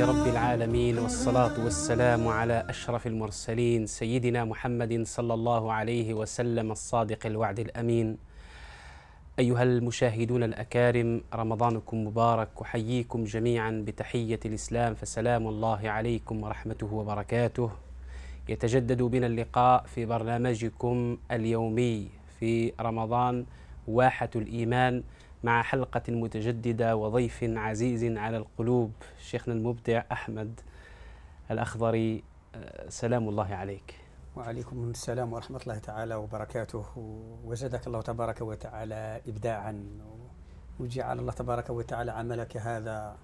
لله رب العالمين والصلاة والسلام على أشرف المرسلين سيدنا محمد صلى الله عليه وسلم الصادق الوعد الأمين أيها المشاهدون الأكارم رمضانكم مبارك أحييكم جميعا بتحية الإسلام فسلام الله عليكم ورحمته وبركاته يتجدد بنا اللقاء في برنامجكم اليومي في رمضان واحة الإيمان مع حلقة متجددة وضيف عزيز على القلوب شيخنا المبدع أحمد الأخضري آه، سلام الله عليك وعليكم السلام ورحمة الله تعالى وبركاته وزادك الله تبارك وتعالى إبداعا وجعل الله تبارك وتعالى عملك هذا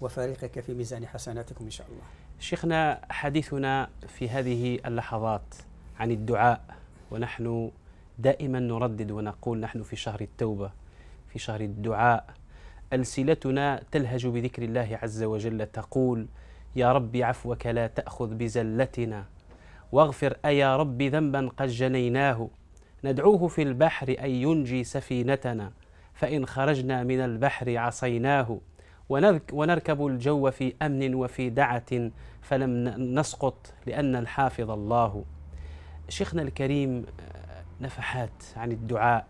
وفريقك في ميزان حسناتكم إن شاء الله شيخنا حديثنا في هذه اللحظات عن الدعاء ونحن دائما نردد ونقول نحن في شهر التوبة في شهر الدعاء ألسنتنا تلهج بذكر الله عز وجل تقول يا رب عفوك لا تأخذ بزلتنا واغفر أيا رب ذنبا قد جنيناه ندعوه في البحر أن ينجي سفينتنا فإن خرجنا من البحر عصيناه ونركب الجو في أمن وفي دعة فلم نسقط لأن الحافظ الله شيخنا الكريم آه، نفحات عن الدعاء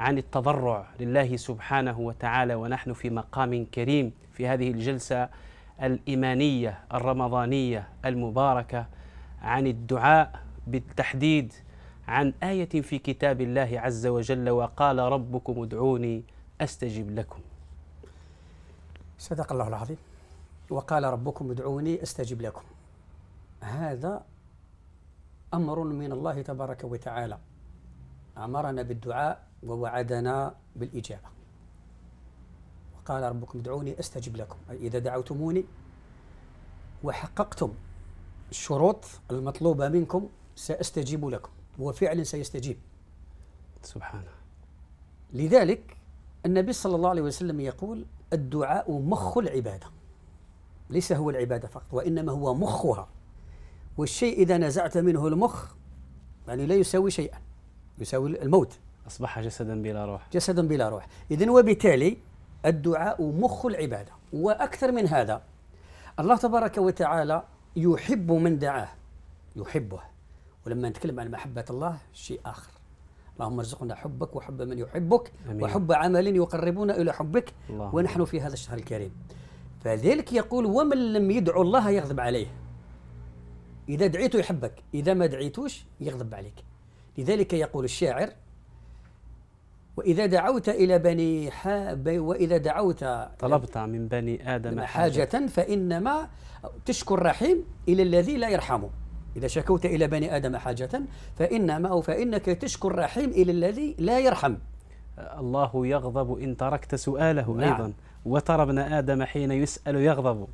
عن التضرع لله سبحانه وتعالى ونحن في مقام كريم في هذه الجلسه الايمانيه الرمضانيه المباركه عن الدعاء بالتحديد عن ايه في كتاب الله عز وجل وقال ربكم ادعوني استجب لكم. صدق الله العظيم وقال ربكم ادعوني استجب لكم. هذا امر من الله تبارك وتعالى امرنا بالدعاء ووعدنا بالإجابة وقال ربكم ادعوني أستجب لكم أي إذا دعوتموني وحققتم الشروط المطلوبة منكم سأستجيب لكم وفعلا سيستجيب سبحانه لذلك النبي صلى الله عليه وسلم يقول الدعاء مخ العبادة ليس هو العبادة فقط وإنما هو مخها والشيء إذا نزعت منه المخ يعني لا يساوي شيئا يساوي الموت أصبح جسدا بلا روح جسدا بلا روح إذن وبالتالي الدعاء مخ العبادة وأكثر من هذا الله تبارك وتعالى يحب من دعاه يحبه ولما نتكلم عن محبة الله شيء آخر اللهم ارزقنا حبك وحب من يحبك أمين. وحب عمل يقربنا إلى حبك الله ونحن في هذا الشهر الكريم فذلك يقول ومن لم يدعو الله يغضب عليه إذا دعيته يحبك إذا ما دعيتوش يغضب عليك لذلك يقول الشاعر وإذا دعوت إلى بني حاب وإذا دعوت طلبت من بني آدم حاجة, حاجة فإنما تشكو الرحيم إلى الذي لا يرحمه إذا شكوت إلى بني آدم حاجة فإنما أو فإنك تشكو الرحيم إلى الذي لا يرحم الله يغضب إن تركت سؤاله نعم. أيضا وترى ابن آدم حين يسأل يغضب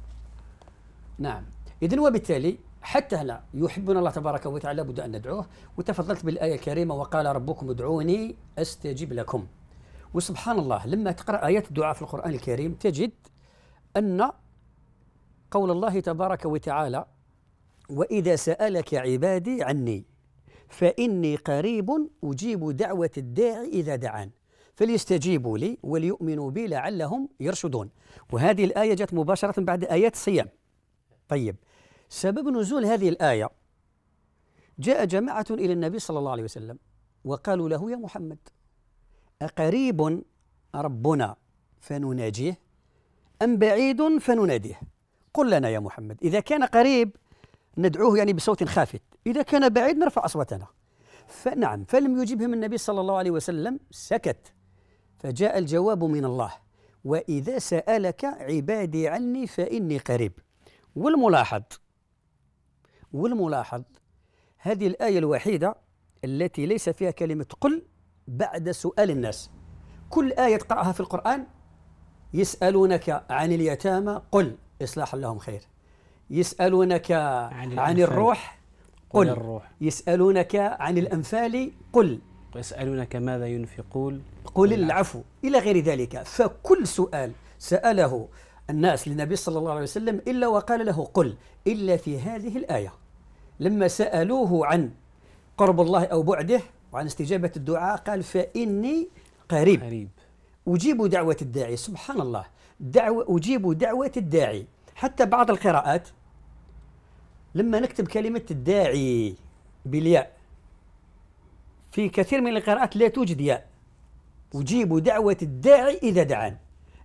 نعم إذن وبالتالي حتى هنا يحبنا الله تبارك وتعالى لابد أن ندعوه وتفضلت بالآية الكريمة وقال ربكم ادعوني أستجب لكم وسبحان الله لما تقرأ آيات الدعاء في القرآن الكريم تجد أن قول الله تبارك وتعالى وإذا سألك عبادي عني فإني قريب أجيب دعوة الداع إذا دعان فليستجيبوا لي وليؤمنوا بي لعلهم يرشدون وهذه الآية جاءت مباشرة بعد آيات الصيام طيب سبب نزول هذه الآية جاء جماعة إلى النبي صلى الله عليه وسلم وقالوا له يا محمد أقريب ربنا فنناجيه أم بعيد فنناديه قل لنا يا محمد إذا كان قريب ندعوه يعني بصوت خافت إذا كان بعيد نرفع أصواتنا فنعم فلم يجبهم النبي صلى الله عليه وسلم سكت فجاء الجواب من الله وإذا سألك عبادي عني فإني قريب والملاحظ والملاحظ هذه الآية الوحيدة التي ليس فيها كلمة قل بعد سؤال الناس كل آية تقرأها في القرآن يسألونك عن اليتامى قل إصلاح لهم خير يسألونك عن, عن الروح قل الروح. يسألونك عن الأنفال قل يسألونك ماذا ينفقون قل العفو إلى غير ذلك فكل سؤال سأله الناس للنبي صلى الله عليه وسلم إلا وقال له قل إلا في هذه الآية لما سألوه عن قرب الله أو بعده وعن استجابة الدعاء قال فإني قريب, قريب. أجيب دعوة الداعي سبحان الله دعوة أجيب دعوة الداعي حتى بعض القراءات لما نكتب كلمة الداعي بالياء في كثير من القراءات لا توجد ياء أجيب دعوة الداعي إذا دعان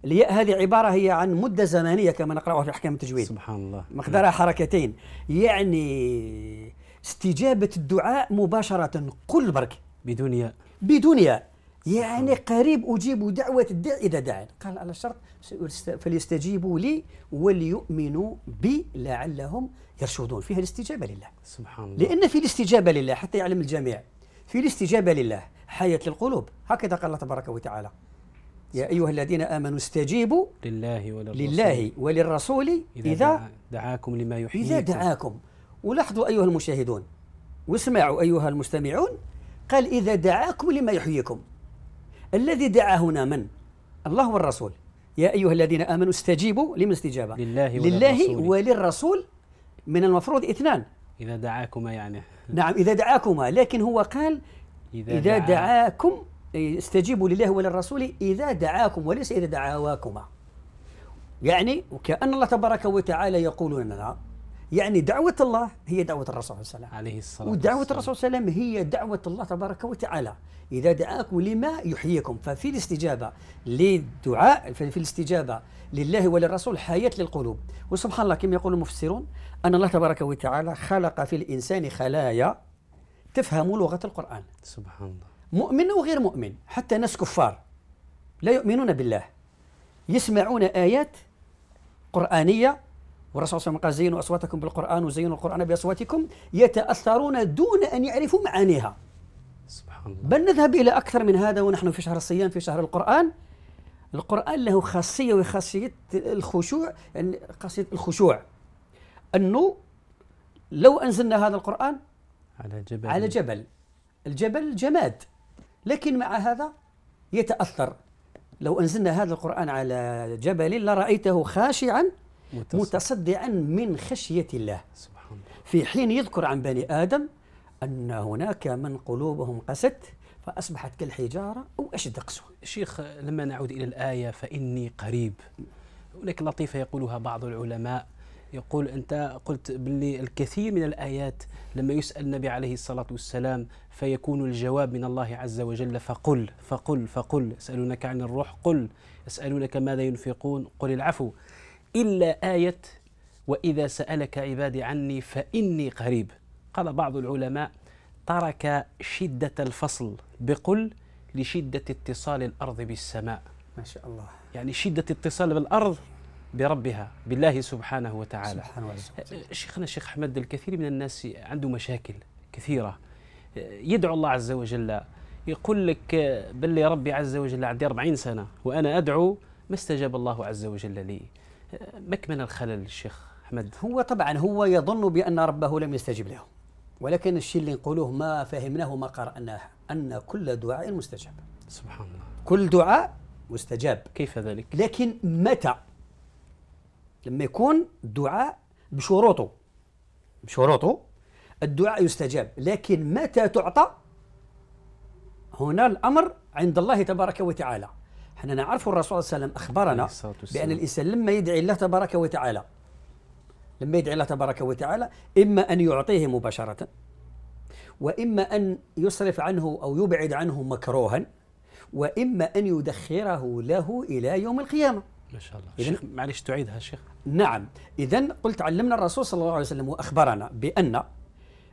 الياء هذه عبارة هي عن مدة زمنية كما نقرأها في أحكام التجويد سبحان الله مقدارها نعم. حركتين يعني استجابة الدعاء مباشرة قل برك بدون ياء بدون ياء يعني قريب أجيب دعوة الدع إذا دعان قال على الشرط فليستجيبوا لي وليؤمنوا بي لعلهم يرشدون فيها الاستجابة لله سبحان الله لأن في الاستجابة لله حتى يعلم الجميع في الاستجابة لله حياة للقلوب هكذا قال الله تبارك وتعالى يا أيها الذين آمنوا استجيبوا لله وللرسول, لله وللرسول إذا, إذا دعاكم لما يحييكم إذا دعاكم ولاحظوا أيها المشاهدون واسمعوا أيها المستمعون قال إذا دعاكم لما يحييكم الذي دعا هنا من؟ الله والرسول يا أيها الذين آمنوا استجيبوا لمن استجابة لله وللرسول, لله وللرسول من المفروض اثنان إذا دعاكما يعني نعم إذا دعاكما لكن هو قال إذا, إذا دعا دعاكم استجيبوا لله وللرسول إذا دعاكم وليس إذا دعاواكما يعني وكأن الله تبارك وتعالى يقول لنا يعني دعوة الله هي دعوة الرسول صلى الله عليه وسلم عليه الصلاة ودعوة الرسول صلى الله عليه وسلم هي دعوة الله تبارك وتعالى إذا دعاكم لما يحييكم ففي الاستجابة للدعاء في الاستجابة لله وللرسول حياة للقلوب وسبحان الله كما يقول المفسرون أن الله تبارك وتعالى خلق في الإنسان خلايا تفهم لغة القرآن سبحان الله مؤمن وغير مؤمن حتى ناس كفار لا يؤمنون بالله يسمعون آيات قرآنية والرسول صلى الله عليه وسلم قال زينوا أصواتكم بالقرآن وزينوا القرآن بأصواتكم يتأثرون دون أن يعرفوا معانيها سبحان الله بل نذهب إلى أكثر من هذا ونحن في شهر الصيام في شهر القرآن القرآن له خاصية وخاصية الخشوع يعني خاصية الخشوع أنه لو أنزلنا هذا القرآن على جبل على جبل الجبل جماد لكن مع هذا يتأثر لو أنزلنا هذا القرآن على جبل لرأيته خاشعا متصدعا من خشية الله سبحان الله في حين يذكر عن بني آدم أن هناك من قلوبهم قست فأصبحت كالحجارة أو أشد قسوة شيخ لما نعود إلى الآية فإني قريب هناك لطيفة يقولها بعض العلماء يقول أنت قلت باللي الكثير من الآيات لما يسأل النبي عليه الصلاة والسلام فيكون الجواب من الله عز وجل فقل فقل فقل يسألونك عن الروح قل يسألونك ماذا ينفقون قل العفو إلا آية وإذا سألك عبادي عني فإني قريب قال بعض العلماء ترك شدة الفصل بقل لشدة اتصال الأرض بالسماء ما شاء الله يعني شدة اتصال بالأرض بربها بالله سبحانه وتعالى سبحانه وتعالى أه، شيخنا الشيخ أحمد الكثير من الناس عنده مشاكل كثيرة أه، يدعو الله عز وجل يقول لك أه، بل ربي عز وجل عندي 40 سنة وأنا أدعو ما استجاب الله عز وجل لي مكمن الخلل الشيخ أحمد هو طبعا هو يظن بأن ربه لم يستجب له ولكن الشيء اللي نقولوه ما فهمناه ما قرأناه أن كل دعاء مستجاب سبحان الله كل دعاء مستجاب كيف ذلك؟ لكن متى لما يكون الدعاء بشروطه بشروطه الدعاء يستجاب لكن متى تعطى هنا الأمر عند الله تبارك وتعالى احنا نعرف الرسول صلى الله عليه وسلم أخبرنا بأن الإنسان لما يدعي الله تبارك وتعالى لما يدعي الله تبارك وتعالى إما أن يعطيه مباشرة وإما أن يصرف عنه أو يبعد عنه مكروها وإما أن يدخره له إلى يوم القيامة ما شاء الله إذن معلش تعيدها شيخ نعم إذا قلت علمنا الرسول صلى الله عليه وسلم وأخبرنا بأن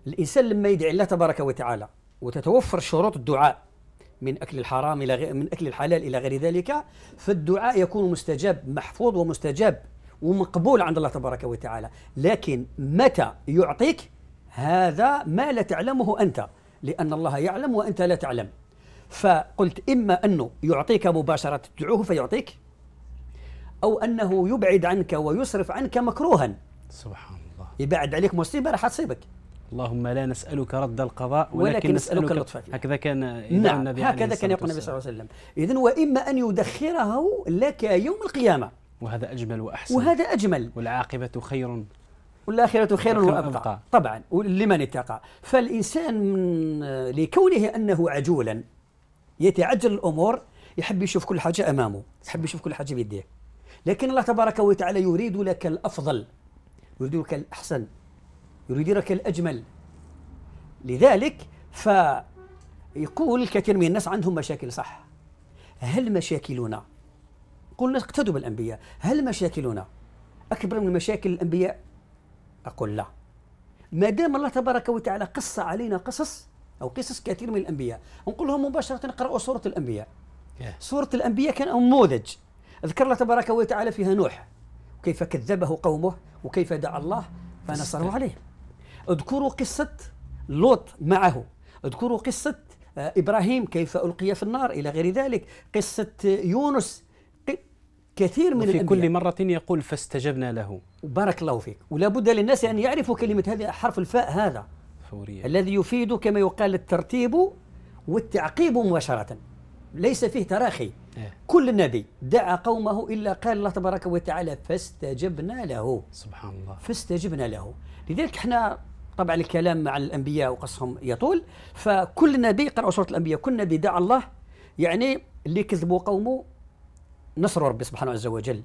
الإنسان لما يدعي الله تبارك وتعالى وتتوفر شروط الدعاء من أكل الحرام إلى غير من أكل الحلال إلى غير ذلك فالدعاء يكون مستجاب محفوظ ومستجاب ومقبول عند الله تبارك وتعالى لكن متى يعطيك هذا ما لا تعلمه أنت لأن الله يعلم وأنت لا تعلم فقلت إما أنه يعطيك مباشرة تدعوه فيعطيك أو أنه يبعد عنك ويصرف عنك مكروها سبحان الله يبعد عليك مصيبة راح تصيبك اللهم لا نسألك رد القضاء ولكن, ولكن نسألك اللطف هكذا كان نعم النبي هكذا كان يقول النبي صلى الله عليه وسلم إذا وإما أن يدخره لك يوم القيامة وهذا أجمل وأحسن وهذا أجمل والعاقبة خير والآخرة خير وأبقى طبعا لمن اتقى فالإنسان لكونه أنه عجولا يتعجل الأمور يحب يشوف كل حاجة أمامه يحب يشوف كل حاجة بيديه لكن الله تبارك وتعالى يريد لك الأفضل يريد لك الأحسن يريد لك الأجمل لذلك فيقول كثير من الناس عندهم مشاكل صح هل مشاكلنا قلنا اقتدوا بالأنبياء هل مشاكلنا أكبر من مشاكل الأنبياء أقول لا ما دام الله تبارك وتعالى قص علينا قصص أو قصص كثير من الأنبياء نقول لهم مباشرة اقراوا سورة الأنبياء سورة الأنبياء كان نموذج ذكر الله تبارك وتعالى فيها نوح وكيف كذبه قومه وكيف دعا الله فنصره عليه اذكروا قصة لوط معه اذكروا قصة آه، إبراهيم كيف ألقي في النار إلى غير ذلك قصة آه، يونس كثير من في كل مرة يقول فاستجبنا له بارك الله فيك ولا بد للناس أن يعرفوا كلمة هذه حرف الفاء هذا فورية. الذي يفيد كما يقال الترتيب والتعقيب مباشرة ليس فيه تراخي إيه. كل نبي دعا قومه إلا قال الله تبارك وتعالى فاستجبنا له سبحان الله فاستجبنا له لذلك احنا طبعا الكلام مع الأنبياء وقصهم يطول فكل نبي قرأ سورة الأنبياء كل نبي دعا الله يعني اللي كذبوا قومه نصروا ربي سبحانه عز وجل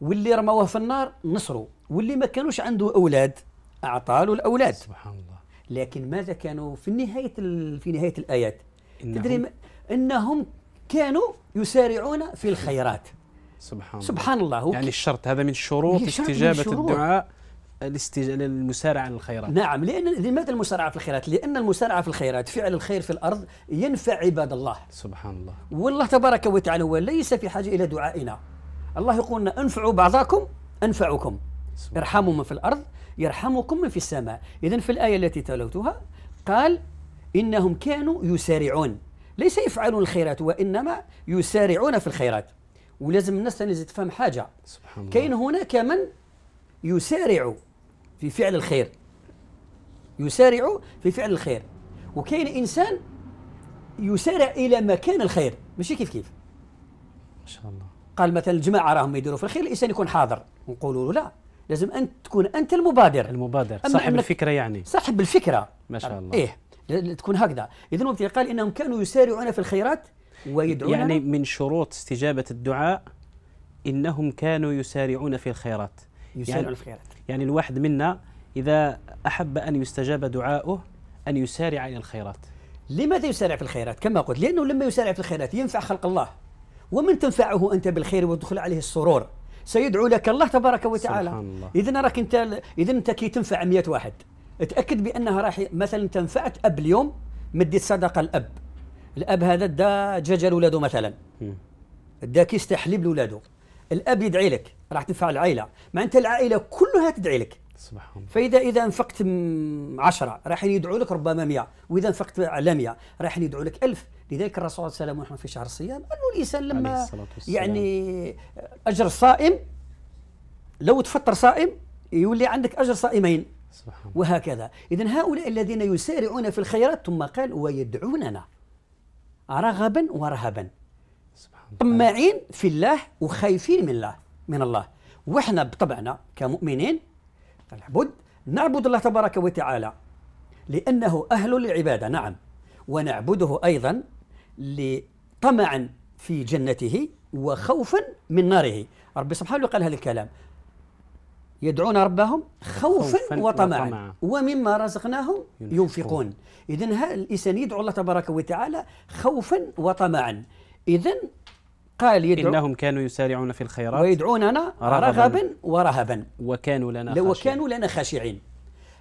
واللي رموه في النار نصروا واللي ما كانوش عنده أولاد أعطاه الأولاد سبحان الله لكن ماذا كانوا في نهاية في نهاية الآيات إنهم تدري إنهم كانوا يسارعون في الخيرات سبحان, سبحان الله, الله. يعني الشرط هذا من شروط استجابة من الدعاء الاستج... للمسارعة للخيرات نعم لأن لماذا المسارعة في الخيرات؟ لأن المسارعة في الخيرات فعل الخير في الأرض ينفع عباد الله سبحان الله والله تبارك وتعالى هو ليس في حاجة إلى دعائنا الله يقول أنفعوا بعضكم أنفعكم ارحموا من في الأرض يرحمكم من في السماء إذا في الآية التي تلوتها قال إنهم كانوا يسارعون ليس يفعلون الخيرات وانما يسارعون في الخيرات ولازم الناس تنزل تفهم حاجه سبحان الله كاين هناك من يسارع في فعل الخير يسارع في فعل الخير وكاين انسان يسارع الى مكان الخير ماشي كيف كيف ما شاء الله قال مثلا الجماعه راهم يديروا في الخير الانسان يكون حاضر نقولوا له لا لازم انت تكون انت المبادر المبادر صاحب الفكره يعني صاحب الفكره ما شاء الله ايه تكون هكذا إذن وقت قال إنهم كانوا يسارعون في الخيرات ويدعون يعني من شروط استجابة الدعاء إنهم كانوا يسارعون في الخيرات يسارعون يعني في الخيرات يعني الواحد منا إذا أحب أن يستجاب دعاؤه أن يسارع إلى الخيرات لماذا يسارع في الخيرات كما قلت لأنه لما يسارع في الخيرات ينفع خلق الله ومن تنفعه أنت بالخير وتدخل عليه السرور سيدعو لك الله تبارك وتعالى إذا راك أنت إذا أنت كي تنفع 100 واحد تاكد بانها راح مثلا تنفعت اب اليوم مديت صدقه الاب الاب هذا دا دجاجه لولاده مثلا دا كيس تحليب حليب لولاده الاب يدعي لك راح تنفع العائله معناتها العائله كلها تدعي لك سبحان الله فاذا اذا انفقت 10 راح يدعوا لك ربما 100 واذا انفقت على 100 راح يدعوا لك 1000 لذلك الرسول صلى الله عليه وسلم في شهر الصيام انه الانسان لما يعني اجر الصائم لو تفطر صائم يولي عندك اجر صائمين سبحان وهكذا إذا هؤلاء الذين يسارعون في الخيرات ثم قال ويدعوننا رغبا ورهبا طماعين في الله وخايفين من الله من الله وإحنا بطبعنا كمؤمنين نعبد نعبد الله تبارك وتعالى لأنه أهل العبادة نعم ونعبده أيضا لطمعا في جنته وخوفا من ناره ربي سبحانه قال هذا الكلام يدعون ربهم خوفا, خوفاً وطمعا, ومما رزقناهم ينفقون اذا الانسان يدعو الله تبارك وتعالى خوفا وطمعا اذا قال يدعو انهم كانوا يسارعون في الخيرات ويدعوننا رغبا, رغبا ورهبا وكانوا لنا خاشعين وكانوا لنا خاشعين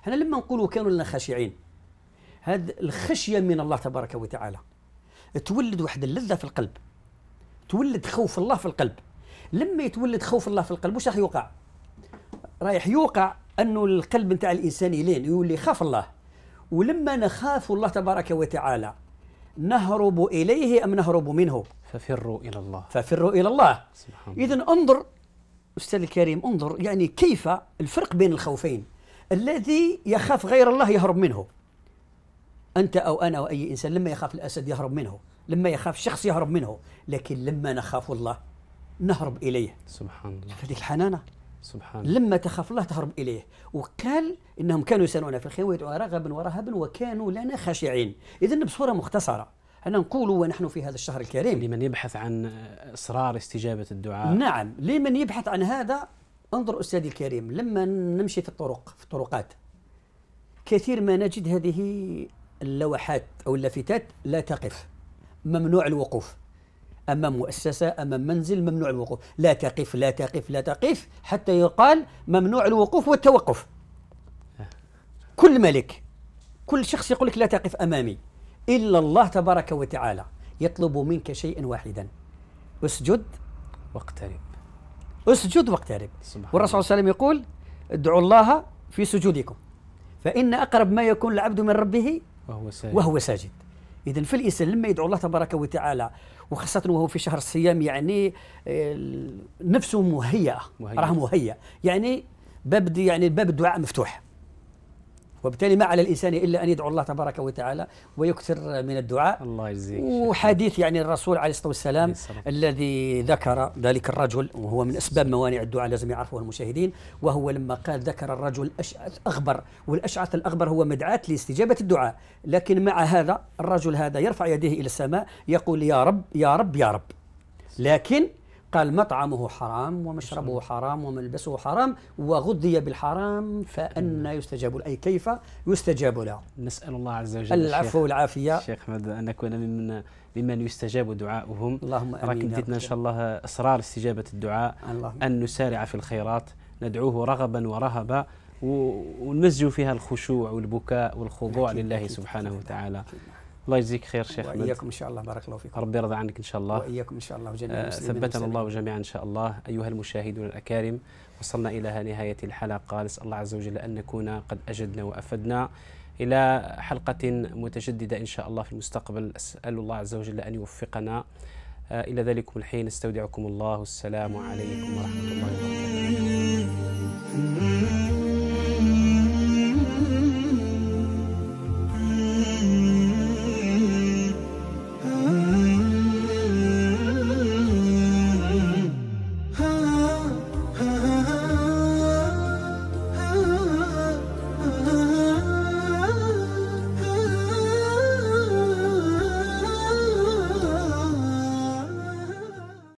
احنا لما نقولوا كانوا لنا خاشعين هذه الخشيه من الله تبارك وتعالى تولد واحد اللذه في القلب تولد خوف الله في القلب لما يتولد خوف الله في القلب واش راح يوقع رايح يوقع انه القلب نتاع الانسان يلين يولي يخاف الله ولما نخاف الله تبارك وتعالى نهرب اليه ام نهرب منه ففروا الى الله ففروا الى الله اذا انظر استاذ الكريم انظر يعني كيف الفرق بين الخوفين الذي يخاف غير الله يهرب منه انت او انا او اي انسان لما يخاف الاسد يهرب منه لما يخاف شخص يهرب منه لكن لما نخاف الله نهرب اليه سبحان الله هذيك الحنانه سبحان لما تخاف الله تهرب إليه وقال إنهم كانوا يسألون في الخير ويدعون رغبا ورهبا وكانوا لنا خاشعين إذا بصورة مختصرة أنا نقول ونحن في هذا الشهر الكريم لمن يبحث عن إصرار استجابة الدعاء نعم لمن يبحث عن هذا انظر أستاذي الكريم لما نمشي في الطرق في الطرقات كثير ما نجد هذه اللوحات أو اللافتات لا تقف ممنوع الوقوف أمام مؤسسة أمام منزل ممنوع الوقوف لا تقف لا تقف لا تقف حتى يقال ممنوع الوقوف والتوقف كل ملك كل شخص يقول لك لا تقف أمامي إلا الله تبارك وتعالى يطلب منك شيئا واحدا اسجد واقترب اسجد واقترب والرسول صلى الله عليه وسلم يقول ادعوا الله في سجودكم فإن أقرب ما يكون العبد من ربه وهو ساجد, وهو ساجد. إذا في الإنسان لما يدعو الله تبارك وتعالى وخاصه وهو في شهر الصيام يعني آه، نفسه مهيئه مهيئ. راه مهيئ يعني باب يعني باب الدعاء مفتوح وبالتالي ما على الانسان الا ان يدعو الله تبارك وتعالى ويكثر من الدعاء الله يجزيك وحديث يعني الرسول عليه الصلاه والسلام الذي ذكر ذلك الرجل وهو من اسباب موانع الدعاء لازم يعرفه المشاهدين وهو لما قال ذكر الرجل اشعث اغبر والاشعث الاغبر هو مدعاه لاستجابه الدعاء لكن مع هذا الرجل هذا يرفع يديه الى السماء يقول يا رب يا رب يا رب لكن قال مطعمه حرام ومشربه حرام وملبسه حرام وغذي بالحرام فأن نعم. يستجاب أي كيف يستجاب له نسأل الله عز وجل العفو والعافية شيخ أحمد أن نكون ممن ممن يستجاب دعاؤهم اللهم آمين راك إن شاء الله أسرار استجابة الدعاء اللهم. أن نسارع في الخيرات ندعوه رغبا ورهبا ونمزج فيها الخشوع والبكاء والخضوع لله سبحانه وتعالى الله يجزيك خير شيخ واياكم ان شاء الله بارك الله فيكم ربي يرضى عنك ان شاء الله واياكم ان شاء الله وجميع آه، المسلمين ثبتنا الله جميعا ان شاء الله ايها المشاهدون الاكارم وصلنا الى نهايه الحلقه نسال الله عز وجل ان نكون قد اجدنا وافدنا الى حلقه متجدده ان شاء الله في المستقبل اسال الله عز وجل ان يوفقنا آه، الى ذلكم الحين استودعكم الله والسلام عليكم ورحمه الله وبركاته